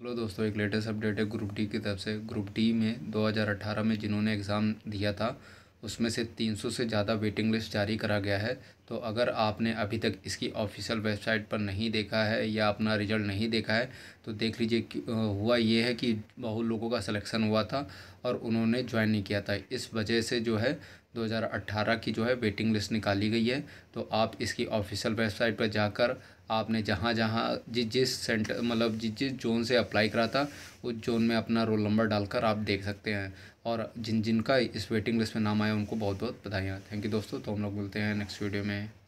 hello दोस्तों एक latest update है ग्रुप डी की तरफ से ग्रुप डी में 2018 में जिन्होंने एग्ज़ाम दिया था उसमें से 300 से ज़्यादा वेटिंग लिस्ट जारी करा गया है तो अगर आपने अभी तक इसकी ऑफिशियल वेबसाइट पर नहीं देखा है या अपना रिजल्ट नहीं देखा है तो देख लीजिए हुआ ये है कि बहुत लोगों का सिलेक्शन हुआ था और उन्होंने ज्वाइन नहीं किया था इस वजह से जो है 2018 की जो है वेटिंग लिस्ट निकाली गई है तो आप इसकी ऑफिशियल वेबसाइट पर जाकर आपने जहाँ जहाँ जिस जिस सेंटर मतलब जिस जिस जोन से अप्लाई करा था उस जोन में अपना रोल नंबर डालकर आप देख सकते हैं और जिन जिनका इस वेटिंग लिस्ट में नाम आया उनको बहुत बहुत बधाइयाँ थैंक यू दोस्तों तो हम लोग मिलते हैं नेक्स्ट वीडियो में